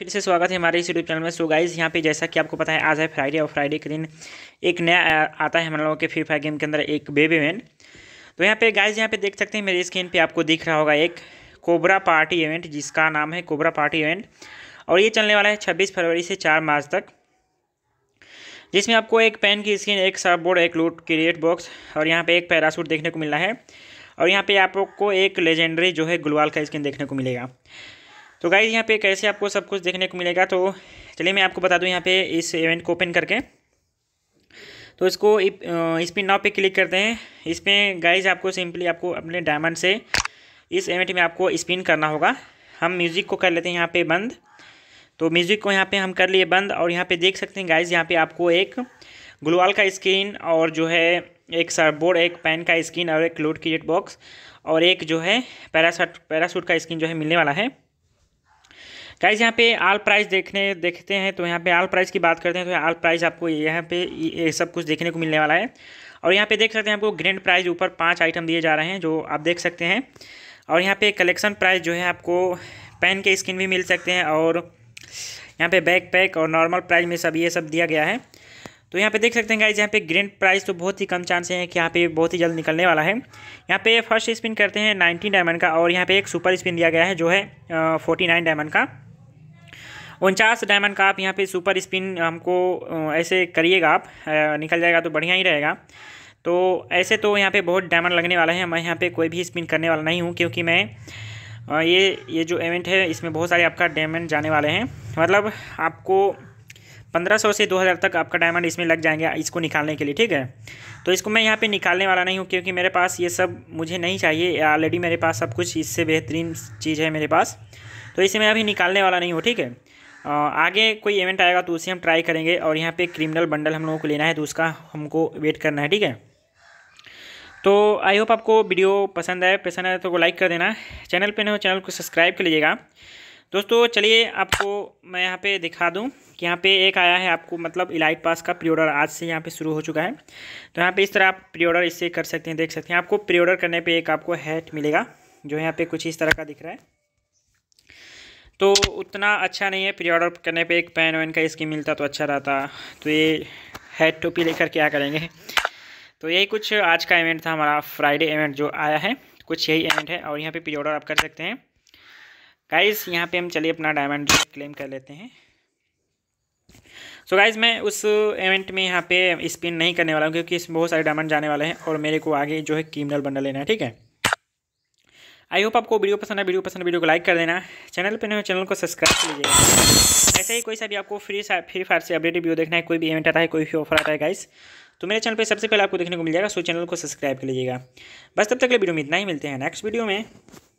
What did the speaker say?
फिर से स्वागत है हमारे इस यूट्यूब चैनल में सो गाइज यहाँ पे जैसा कि आपको पता है आज है फ्राइडे और फ्राइडे के दिन एक नया आता है हम लोगों के फ्री फायर गेम के अंदर एक बेबी मैन तो यहाँ पे गाइज यहाँ पे देख सकते हैं मेरी स्क्रीन पे आपको दिख रहा होगा एक कोबरा पार्टी इवेंट जिसका नाम है कोबरा पार्टी इवेंट और ये चलने वाला है छब्बीस फरवरी से चार मार्च तक जिसमें आपको एक पेन की स्क्रीन एक सब बोर्ड एक लूट क्रिएट बॉक्स और यहाँ पे एक पैरासूट देखने को मिल रहा है और यहाँ पे आपको एक लेजेंडरी जो है गुलवाल का स्किन देखने को मिलेगा तो गाइज यहाँ पे कैसे आपको सब कुछ देखने को मिलेगा तो चलिए मैं आपको बता दूँ यहाँ पे इस इवेंट को ओपन करके तो इसको इस पर नाव पे क्लिक करते हैं इसमें गाइज आपको सिंपली आपको अपने डायमंड से इस इवेंट में आपको स्पिन करना होगा हम म्यूज़िक को कर लेते हैं यहाँ पे बंद तो म्यूज़िक को यहाँ पे हम कर लिए बंद और यहाँ पे देख सकते हैं गाइज यहाँ पे आपको एक ग्लोवाल का स्क्रीन और जो है एक सरबोर्ड एक पेन का स्क्रीन और एक लोड क्रिएट बॉक्स और एक जो है पैरासूट पैरासूट का स्क्रीन जो है मिलने वाला है गाइज यहाँ पे आल प्राइस देखने देखते हैं तो यहाँ पे आल प्राइस की बात करते हैं तो आल प्राइस आपको यहाँ पे ये सब कुछ देखने को मिलने वाला है और यहाँ पे देख सकते हैं आपको ग्रैंड प्राइस ऊपर पाँच आइटम दिए जा रहे हैं जो आप देख सकते हैं और यहाँ पे कलेक्शन प्राइस जो है आपको पेन के स्किन भी मिल सकते हैं और यहाँ पे बैक पैक और नॉर्मल प्राइस में सब ये सब दिया गया है तो यहाँ पे देख सकते हैं गाइज यहाँ पे ग्रैंड प्राइस तो बहुत ही कम चांस है कि यहाँ पे बहुत ही जल्द निकलने वाला है यहाँ पे फर्स्ट स्पिन करते हैं 19 डायमंड का और यहाँ पे एक सुपर स्पिन दिया गया है जो है फोर्टी नाइन डायमंड का उनचास डायमंड का आप यहाँ पे सुपर स्पिन हमको ऐसे करिएगा आप निकल जाएगा तो बढ़िया ही रहेगा तो ऐसे तो यहाँ पे बहुत डायमंड लगने वाला है मैं यहाँ पे कोई भी स्पिन करने वाला नहीं हूँ क्योंकि मैं ये ये जो इवेंट है इसमें बहुत सारे आपका डायमंड जाने वाले हैं मतलब आपको पंद्रह सौ से दो हज़ार तक आपका डायमंड इसमें लग जाएंगे इसको निकालने के लिए ठीक है तो इसको मैं यहाँ पे निकालने वाला नहीं हूँ क्योंकि मेरे पास ये सब मुझे नहीं चाहिए ऑलरेडी मेरे पास सब कुछ इससे बेहतरीन चीज़ है मेरे पास तो इसे मैं अभी निकालने वाला नहीं हूँ ठीक है आगे कोई इवेंट आएगा तो उसे हम ट्राई करेंगे और यहाँ पे क्रिमिनल बंडल हम लोगों को लेना है तो उसका हमको वेट करना है ठीक है तो आई होप आपको वीडियो पसंद आए पसंद आए तो लाइक कर देना चैनल पे नहीं हो चैनल को सब्सक्राइब कर लीजिएगा दोस्तों चलिए आपको मैं यहाँ पे दिखा दूँ कि यहाँ पे एक आया है आपको मतलब इलाइट पास का प्री ऑर्डर आज से यहाँ पे शुरू हो चुका है तो यहाँ पे इस तरह आप प्री ऑर्डर इससे कर सकते हैं देख सकते हैं आपको प्री ऑर्डर करने पे एक आपको हैट मिलेगा जो यहाँ पे कुछ इस तरह का दिख रहा है तो उतना अच्छा नहीं है प्री ऑर्डर करने पे एक पेन वैन का इसकी मिलता तो अच्छा रहता तो ये हेड टोपी लेकर क्या करेंगे तो यही कुछ आज का इवेंट था हमारा फ्राइडे इवेंट जो आया है कुछ यही इवेंट है और यहाँ पे प्री ऑर्डर आप कर सकते हैं गाइस यहाँ पे हम चलिए अपना डायमंड क्लेम कर लेते हैं सो so गाइज मैं उस इवेंट में यहाँ पे स्पिन नहीं करने वाला हूँ क्योंकि इसमें बहुत सारे डायमंड जाने वाले हैं और मेरे को आगे जो है क्रिमिनल बंडल लेना है ठीक है आई होप आपको वीडियो पसंद है वीडियो पसंद है वीडियो को लाइक कर देना चैनल पर नहीं चैनल को सब्सक्राइब कर लीजिए ऐसे ही कोई सा भी आपको फ्री फ्री फायर से अपडेटेड वीडियो देखना है कोई भी इवेंट आता है कोई भी ऑफर आता है गाइस तो मेरे चैनल पर सबसे पहले आपको देखने को मिल जाएगा सो चैनल को सब्सक्राइब कर लीजिएगा बस तब तक वीडियो में इतना ही मिलते हैं नेक्स्ट वीडियो में